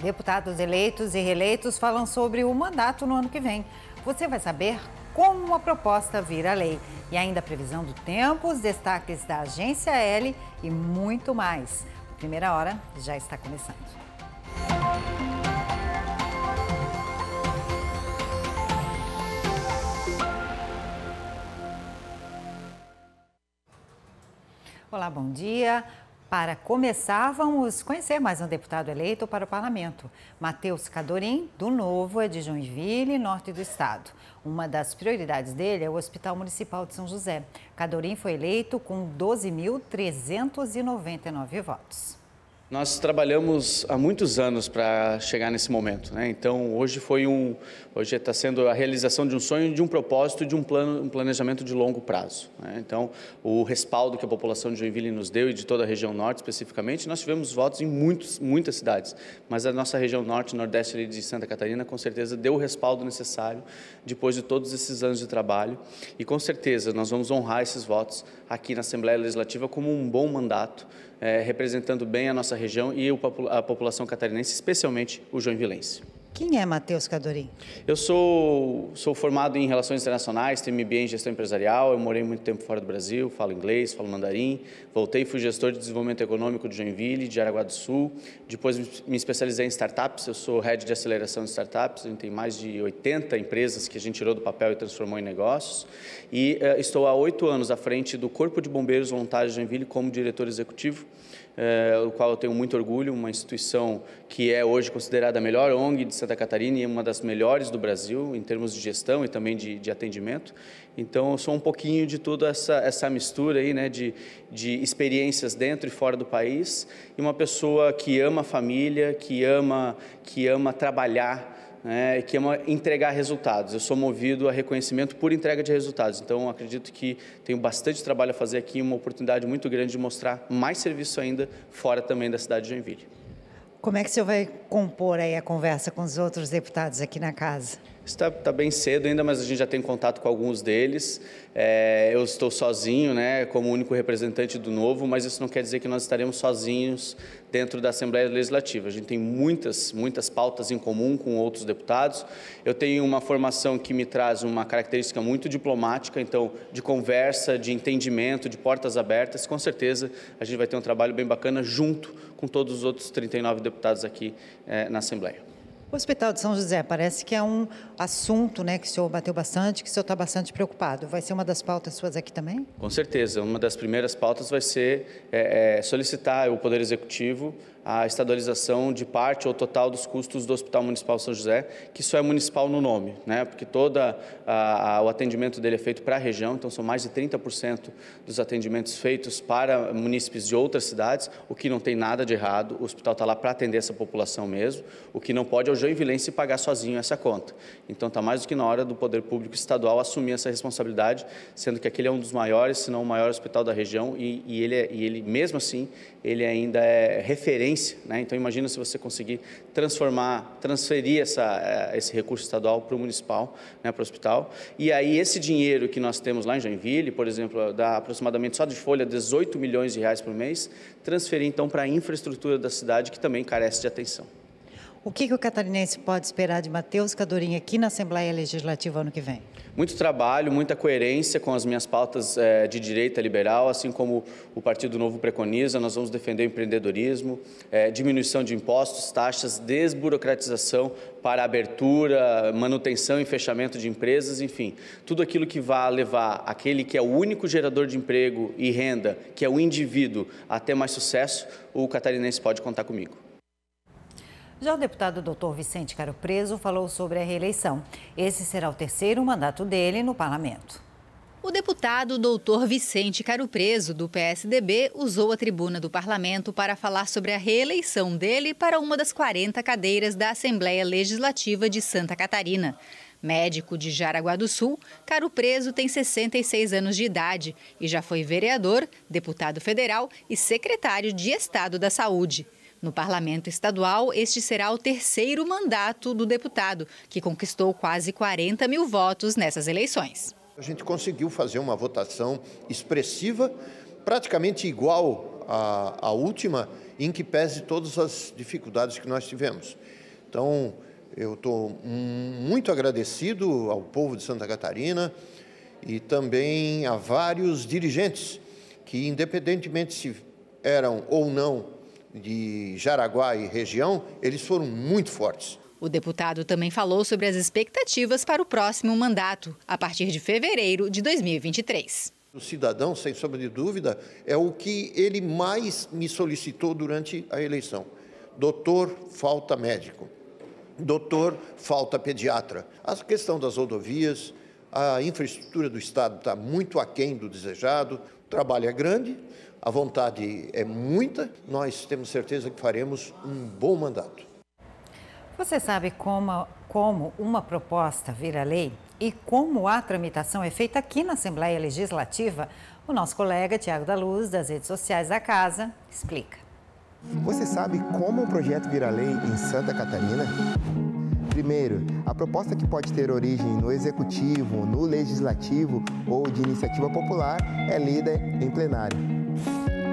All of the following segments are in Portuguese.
Deputados eleitos e reeleitos falam sobre o mandato no ano que vem. Você vai saber como a proposta vira lei. E ainda a previsão do tempo, os destaques da Agência L e muito mais. Primeira hora já está começando. Olá, bom dia. Para começar, vamos conhecer mais um deputado eleito para o parlamento. Matheus Cadorim, do Novo, é de Joinville, norte do estado. Uma das prioridades dele é o Hospital Municipal de São José. Cadorim foi eleito com 12.399 votos. Nós trabalhamos há muitos anos para chegar nesse momento, né? Então hoje foi um, hoje está sendo a realização de um sonho, de um propósito, de um plano, um planejamento de longo prazo. Né? Então o respaldo que a população de Joinville nos deu e de toda a região norte especificamente, nós tivemos votos em muitos, muitas cidades, mas a nossa região norte, nordeste de Santa Catarina, com certeza deu o respaldo necessário depois de todos esses anos de trabalho e com certeza nós vamos honrar esses votos aqui na Assembleia Legislativa como um bom mandato é, representando bem a nossa região e a população catarinense, especialmente o Vilense. Quem é Matheus Cadorim? Eu sou, sou formado em Relações Internacionais, tenho MBA em Gestão Empresarial, eu morei muito tempo fora do Brasil, falo inglês, falo mandarim, voltei fui gestor de desenvolvimento econômico de Joinville, de Araguá do Sul, depois me especializei em startups, eu sou Head de Aceleração de Startups, a gente tem mais de 80 empresas que a gente tirou do papel e transformou em negócios, e uh, estou há oito anos à frente do Corpo de Bombeiros Voluntários de Joinville como diretor executivo, eh, o qual eu tenho muito orgulho, uma instituição que é hoje considerada a melhor ONG de Santa Catarina e uma das melhores do Brasil em termos de gestão e também de, de atendimento. Então, eu sou um pouquinho de toda essa, essa mistura aí, né, de, de experiências dentro e fora do país e uma pessoa que ama a família, que ama, que ama trabalhar né, e que é uma, entregar resultados. Eu sou movido a reconhecimento por entrega de resultados. Então, acredito que tenho bastante trabalho a fazer aqui, e uma oportunidade muito grande de mostrar mais serviço ainda fora também da cidade de Joinville. Como é que o senhor vai compor aí a conversa com os outros deputados aqui na casa? Está, está bem cedo ainda, mas a gente já tem contato com alguns deles. É, eu estou sozinho, né, como único representante do novo, mas isso não quer dizer que nós estaremos sozinhos dentro da Assembleia Legislativa. A gente tem muitas, muitas pautas em comum com outros deputados. Eu tenho uma formação que me traz uma característica muito diplomática, então de conversa, de entendimento, de portas abertas. Com certeza a gente vai ter um trabalho bem bacana junto com todos os outros 39 deputados aqui é, na Assembleia. O Hospital de São José parece que é um assunto né, que o senhor bateu bastante, que o senhor está bastante preocupado. Vai ser uma das pautas suas aqui também? Com certeza. Uma das primeiras pautas vai ser é, é, solicitar o Poder Executivo a estadualização de parte ou total dos custos do Hospital Municipal São José, que só é municipal no nome, né? porque todo o atendimento dele é feito para a região, então são mais de 30% dos atendimentos feitos para munícipes de outras cidades, o que não tem nada de errado, o hospital está lá para atender essa população mesmo, o que não pode é o Joinvilleense pagar sozinho essa conta. Então está mais do que na hora do poder público estadual assumir essa responsabilidade, sendo que aquele é um dos maiores, se não o maior hospital da região, e, e ele, é, e ele mesmo assim, ele ainda é referência né? Então, imagina se você conseguir transformar, transferir essa, eh, esse recurso estadual para o municipal, né, para o hospital. E aí, esse dinheiro que nós temos lá em Joinville, por exemplo, dá aproximadamente só de folha 18 milhões de reais por mês, transferir então para a infraestrutura da cidade, que também carece de atenção. O que, que, o catarinense pode esperar de Matheus Cadorim aqui na Assembleia Legislativa ano que vem? Muito trabalho, muita coerência com as minhas pautas é, de direita liberal, assim como o Partido Novo preconiza. Nós vamos defender o empreendedorismo, é, diminuição de impostos, taxas, desburocratização para abertura, manutenção e fechamento de empresas, enfim, tudo aquilo que vai levar aquele que é o único gerador de emprego e renda, que é o indivíduo, a ter mais sucesso, o catarinense pode contar comigo. Já o deputado Dr. Vicente Caro Preso falou sobre a reeleição. Esse será o terceiro mandato dele no parlamento. O deputado Dr. Vicente Caro Preso, do PSDB, usou a tribuna do parlamento para falar sobre a reeleição dele para uma das 40 cadeiras da Assembleia Legislativa de Santa Catarina. Médico de Jaraguá do Sul, Caro Preso tem 66 anos de idade e já foi vereador, deputado federal e secretário de Estado da Saúde. No parlamento estadual, este será o terceiro mandato do deputado, que conquistou quase 40 mil votos nessas eleições. A gente conseguiu fazer uma votação expressiva, praticamente igual à, à última, em que pese todas as dificuldades que nós tivemos. Então, eu estou muito agradecido ao povo de Santa Catarina e também a vários dirigentes que, independentemente se eram ou não de Jaraguá e região, eles foram muito fortes. O deputado também falou sobre as expectativas para o próximo mandato, a partir de fevereiro de 2023. O cidadão, sem sombra de dúvida, é o que ele mais me solicitou durante a eleição. Doutor, falta médico. Doutor, falta pediatra. A questão das rodovias, a infraestrutura do Estado está muito aquém do desejado, o trabalho é grande, a vontade é muita, nós temos certeza que faremos um bom mandato. Você sabe como, como uma proposta vira lei e como a tramitação é feita aqui na Assembleia Legislativa? O nosso colega Tiago da Luz, das redes sociais da Casa, explica. Você sabe como um projeto vira lei em Santa Catarina? Primeiro, a proposta que pode ter origem no executivo, no legislativo ou de iniciativa popular é lida em plenário.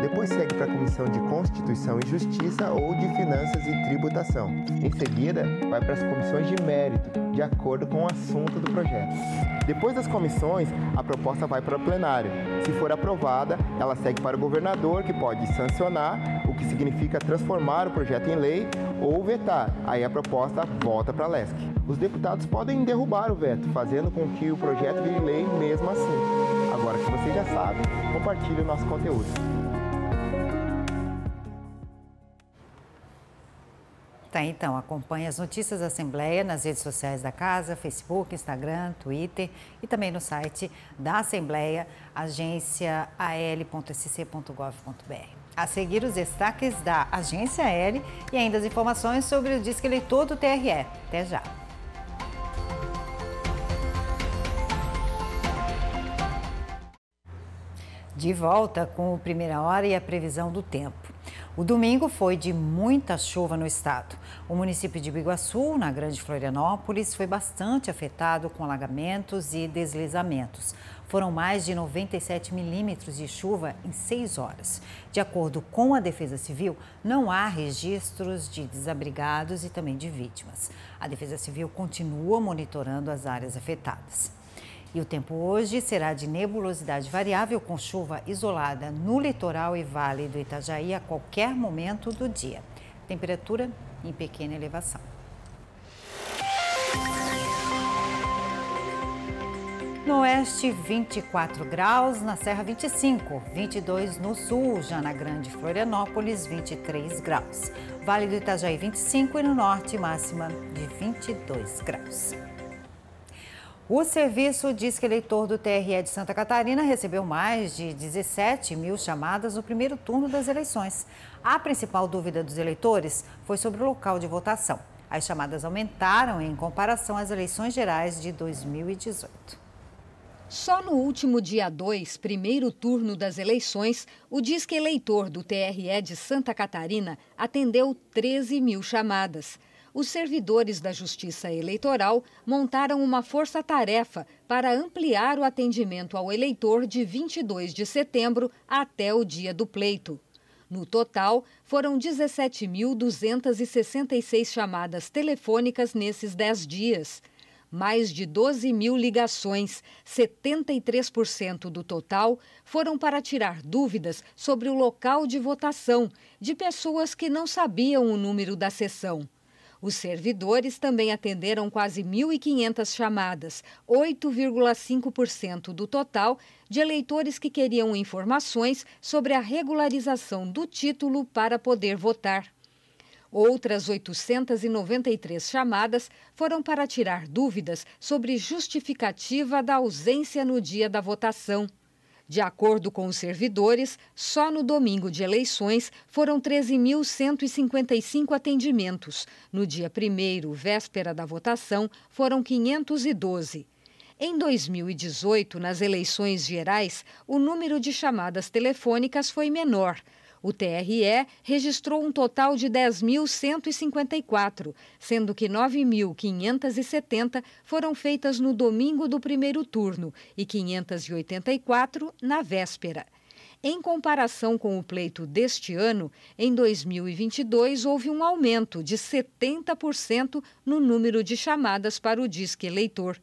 Depois segue para a Comissão de Constituição e Justiça ou de Finanças e Tributação. Em seguida, vai para as comissões de mérito, de acordo com o assunto do projeto. Depois das comissões, a proposta vai para o plenário. Se for aprovada, ela segue para o governador, que pode sancionar, o que significa transformar o projeto em lei ou vetar. Aí a proposta volta para a LESC. Os deputados podem derrubar o veto, fazendo com que o projeto vire lei mesmo assim. Agora que você já sabe, compartilhe o nosso conteúdo. Tá, então, acompanhe as notícias da Assembleia nas redes sociais da Casa, Facebook, Instagram, Twitter e também no site da Assembleia, agenciaal.sc.gov.br. A seguir, os destaques da Agência L e ainda as informações sobre o Disque Leitor do TRE. Até já! de volta com o Primeira Hora e a previsão do tempo. O domingo foi de muita chuva no estado. O município de Biguaçu, na Grande Florianópolis, foi bastante afetado com alagamentos e deslizamentos. Foram mais de 97 milímetros de chuva em seis horas. De acordo com a Defesa Civil, não há registros de desabrigados e também de vítimas. A Defesa Civil continua monitorando as áreas afetadas. E o tempo hoje será de nebulosidade variável com chuva isolada no litoral e vale do Itajaí a qualquer momento do dia. Temperatura em pequena elevação. No oeste, 24 graus, na Serra 25, 22 no sul, já na Grande Florianópolis, 23 graus. Vale do Itajaí, 25 e no norte, máxima de 22 graus. O serviço diz que eleitor do TRE de Santa Catarina recebeu mais de 17 mil chamadas no primeiro turno das eleições. A principal dúvida dos eleitores foi sobre o local de votação. As chamadas aumentaram em comparação às eleições gerais de 2018. Só no último dia 2, primeiro turno das eleições, o disque eleitor do TRE de Santa Catarina atendeu 13 mil chamadas os servidores da Justiça Eleitoral montaram uma força-tarefa para ampliar o atendimento ao eleitor de 22 de setembro até o dia do pleito. No total, foram 17.266 chamadas telefônicas nesses 10 dias. Mais de 12 mil ligações, 73% do total, foram para tirar dúvidas sobre o local de votação de pessoas que não sabiam o número da sessão. Os servidores também atenderam quase 1.500 chamadas, 8,5% do total de eleitores que queriam informações sobre a regularização do título para poder votar. Outras 893 chamadas foram para tirar dúvidas sobre justificativa da ausência no dia da votação. De acordo com os servidores, só no domingo de eleições foram 13.155 atendimentos. No dia 1, véspera da votação, foram 512. Em 2018, nas eleições gerais, o número de chamadas telefônicas foi menor. O TRE registrou um total de 10.154, sendo que 9.570 foram feitas no domingo do primeiro turno e 584 na véspera. Em comparação com o pleito deste ano, em 2022 houve um aumento de 70% no número de chamadas para o Disque Eleitor.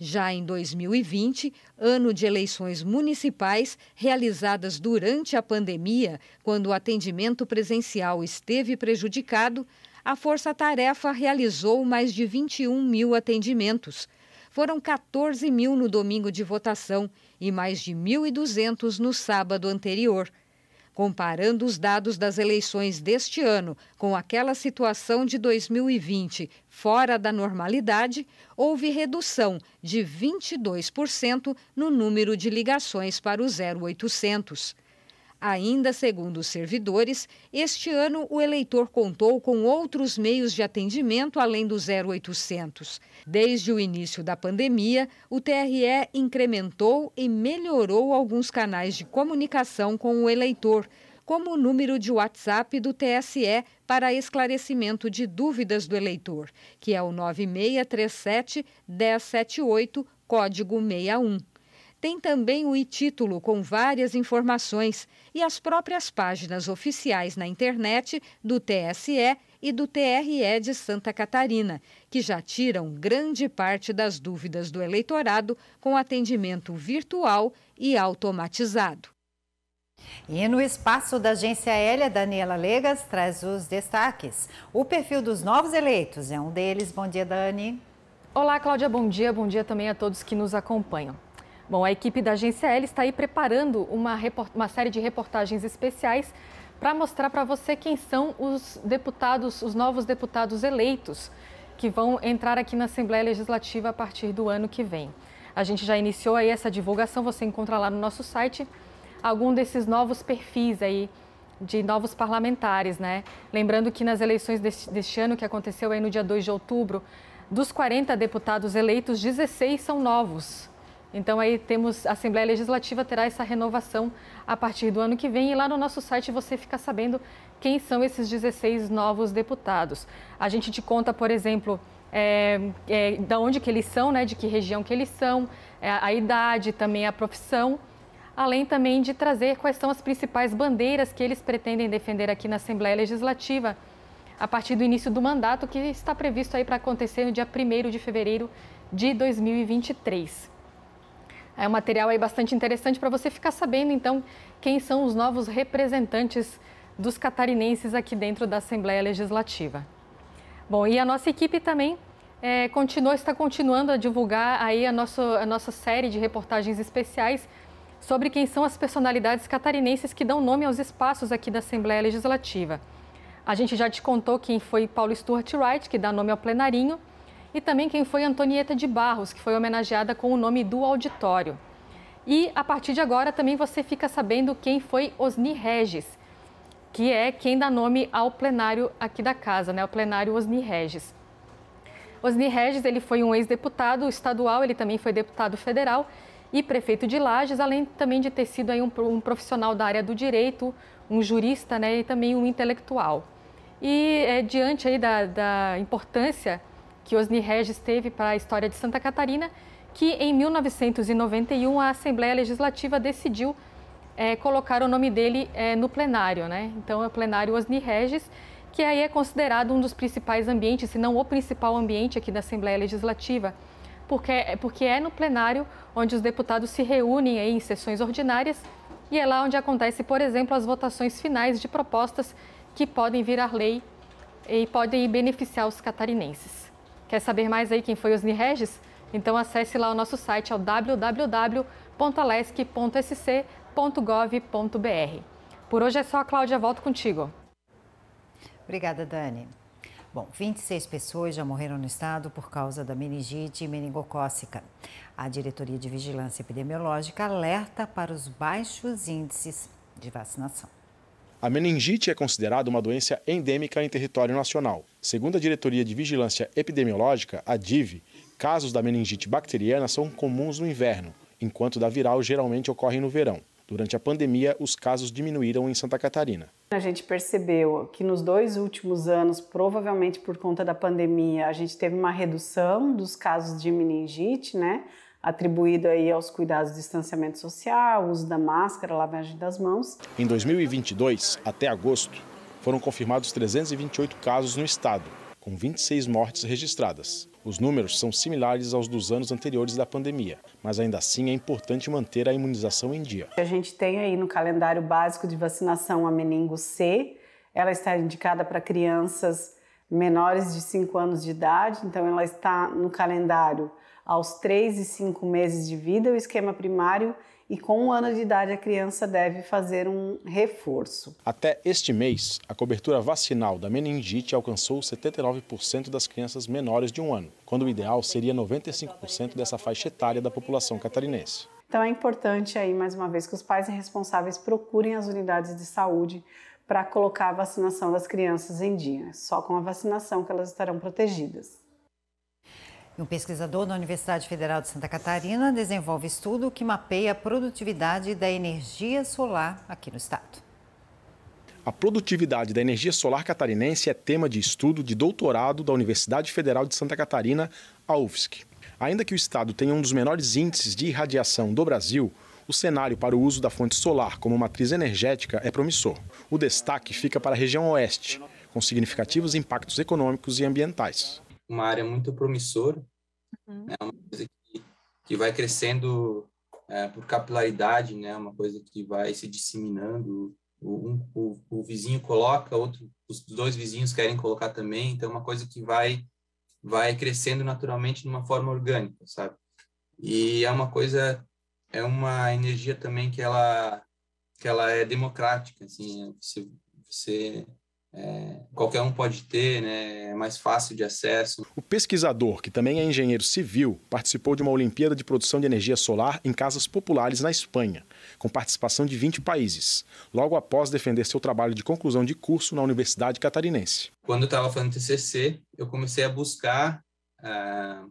Já em 2020, ano de eleições municipais realizadas durante a pandemia, quando o atendimento presencial esteve prejudicado, a Força Tarefa realizou mais de 21 mil atendimentos. Foram 14 mil no domingo de votação e mais de 1.200 no sábado anterior comparando os dados das eleições deste ano com aquela situação de 2020 fora da normalidade, houve redução de 22% no número de ligações para o 0800. Ainda segundo os servidores, este ano o eleitor contou com outros meios de atendimento além do 0800. Desde o início da pandemia, o TRE incrementou e melhorou alguns canais de comunicação com o eleitor, como o número de WhatsApp do TSE para esclarecimento de dúvidas do eleitor, que é o 9637 1078, código 61. Tem também o e-título com várias informações e as próprias páginas oficiais na internet do TSE e do TRE de Santa Catarina, que já tiram grande parte das dúvidas do eleitorado com atendimento virtual e automatizado. E no espaço da Agência Aérea, Daniela Legas traz os destaques. O perfil dos novos eleitos é um deles. Bom dia, Dani. Olá, Cláudia. Bom dia. Bom dia também a todos que nos acompanham. Bom, a equipe da Agência L está aí preparando uma, uma série de reportagens especiais para mostrar para você quem são os deputados, os novos deputados eleitos que vão entrar aqui na Assembleia Legislativa a partir do ano que vem. A gente já iniciou aí essa divulgação, você encontra lá no nosso site algum desses novos perfis aí de novos parlamentares, né? Lembrando que nas eleições deste, deste ano, que aconteceu aí no dia 2 de outubro, dos 40 deputados eleitos, 16 são novos. Então aí temos a Assembleia Legislativa terá essa renovação a partir do ano que vem e lá no nosso site você fica sabendo quem são esses 16 novos deputados. A gente te conta, por exemplo, é, é, da onde que eles são, né, de que região que eles são, é, a idade, também a profissão, além também de trazer quais são as principais bandeiras que eles pretendem defender aqui na Assembleia Legislativa a partir do início do mandato que está previsto aí para acontecer no dia 1 de fevereiro de 2023. É um material aí bastante interessante para você ficar sabendo, então, quem são os novos representantes dos catarinenses aqui dentro da Assembleia Legislativa. Bom, e a nossa equipe também é, continua, está continuando a divulgar aí a, nosso, a nossa série de reportagens especiais sobre quem são as personalidades catarinenses que dão nome aos espaços aqui da Assembleia Legislativa. A gente já te contou quem foi Paulo Stuart Wright, que dá nome ao plenarinho e também quem foi Antonieta de Barros, que foi homenageada com o nome do auditório. E a partir de agora também você fica sabendo quem foi Osni Regis, que é quem dá nome ao plenário aqui da casa, né? O plenário Osni Regis. Osni Regis, ele foi um ex-deputado estadual, ele também foi deputado federal e prefeito de Lages, além também de ter sido aí um, um profissional da área do direito, um jurista né, e também um intelectual. E é, diante aí da, da importância que Osni Regis teve para a história de Santa Catarina, que em 1991 a Assembleia Legislativa decidiu é, colocar o nome dele é, no plenário. Né? Então, é o plenário Osni Regis, que aí é considerado um dos principais ambientes, se não o principal ambiente aqui da Assembleia Legislativa, porque, é, porque é no plenário onde os deputados se reúnem aí em sessões ordinárias e é lá onde acontece, por exemplo, as votações finais de propostas que podem virar lei e podem beneficiar os catarinenses. Quer saber mais aí quem foi Osni Regis? Então acesse lá o nosso site é o www.alesc.sc.gov.br. Por hoje é só, Cláudia, volto contigo. Obrigada, Dani. Bom, 26 pessoas já morreram no estado por causa da meningite meningocócica. A Diretoria de Vigilância Epidemiológica alerta para os baixos índices de vacinação. A meningite é considerada uma doença endêmica em território nacional. Segundo a Diretoria de Vigilância Epidemiológica, a DIV, casos da meningite bacteriana são comuns no inverno, enquanto da viral geralmente ocorrem no verão. Durante a pandemia, os casos diminuíram em Santa Catarina. A gente percebeu que nos dois últimos anos, provavelmente por conta da pandemia, a gente teve uma redução dos casos de meningite, né? atribuído aí aos cuidados de distanciamento social, uso da máscara, lavagem das mãos. Em 2022, até agosto, foram confirmados 328 casos no estado, com 26 mortes registradas. Os números são similares aos dos anos anteriores da pandemia, mas ainda assim é importante manter a imunização em dia. A gente tem aí no calendário básico de vacinação a meningo C, ela está indicada para crianças menores de 5 anos de idade, então ela está no calendário aos 3 e 5 meses de vida o esquema primário e com um ano de idade a criança deve fazer um reforço. Até este mês, a cobertura vacinal da meningite alcançou 79% das crianças menores de um ano, quando o ideal seria 95% dessa faixa etária da população catarinense. Então é importante aí mais uma vez que os pais responsáveis procurem as unidades de saúde para colocar a vacinação das crianças em dia. É só com a vacinação que elas estarão protegidas. Um pesquisador da Universidade Federal de Santa Catarina desenvolve estudo que mapeia a produtividade da energia solar aqui no estado. A produtividade da energia solar catarinense é tema de estudo de doutorado da Universidade Federal de Santa Catarina, a UFSC. Ainda que o estado tenha um dos menores índices de irradiação do Brasil, o cenário para o uso da fonte solar como matriz energética é promissor. O destaque fica para a região oeste, com significativos impactos econômicos e ambientais uma área muito promissora, uhum. né? uma coisa que, que vai crescendo é, por capilaridade, né? uma coisa que vai se disseminando. O, um, o, o vizinho coloca, outro, os dois vizinhos querem colocar também, então é uma coisa que vai, vai crescendo naturalmente de uma forma orgânica, sabe? E é uma coisa, é uma energia também que ela, que ela é democrática, assim, é, você, você é, qualquer um pode ter, né? é mais fácil de acesso. O pesquisador, que também é engenheiro civil, participou de uma Olimpíada de Produção de Energia Solar em casas populares na Espanha, com participação de 20 países, logo após defender seu trabalho de conclusão de curso na Universidade Catarinense. Quando eu estava fazendo TCC, eu comecei a buscar ah,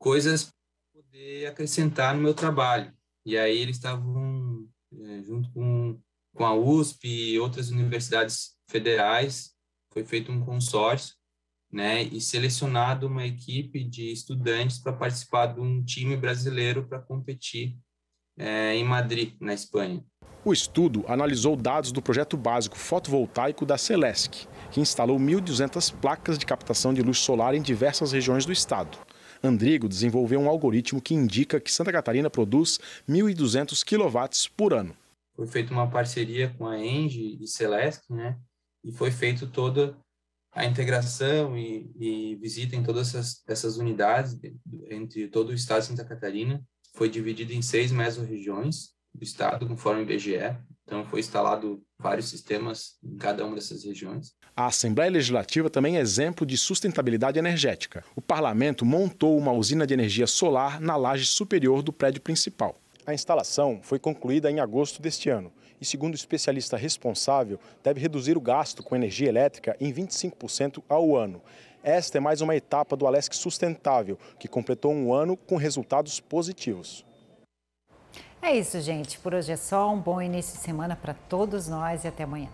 coisas para poder acrescentar no meu trabalho. E aí eles estavam, eh, junto com com a USP e outras universidades federais, foi feito um consórcio, né, e selecionado uma equipe de estudantes para participar de um time brasileiro para competir é, em Madrid, na Espanha. O estudo analisou dados do projeto básico fotovoltaico da Celesc, que instalou 1.200 placas de captação de luz solar em diversas regiões do estado. Andrigo desenvolveu um algoritmo que indica que Santa Catarina produz 1.200 kW por ano foi feita uma parceria com a Engie e Celesc, né? E foi feito toda a integração e, e visita em todas essas, essas unidades entre todo o estado de Santa Catarina. Foi dividido em seis mesorregiões do estado, conforme o IBGE. Então, foi instalado vários sistemas em cada uma dessas regiões. A Assembleia Legislativa também é exemplo de sustentabilidade energética. O parlamento montou uma usina de energia solar na laje superior do prédio principal. A instalação foi concluída em agosto deste ano e, segundo o especialista responsável, deve reduzir o gasto com energia elétrica em 25% ao ano. Esta é mais uma etapa do Alesc Sustentável, que completou um ano com resultados positivos. É isso, gente. Por hoje é só. Um bom início de semana para todos nós e até amanhã.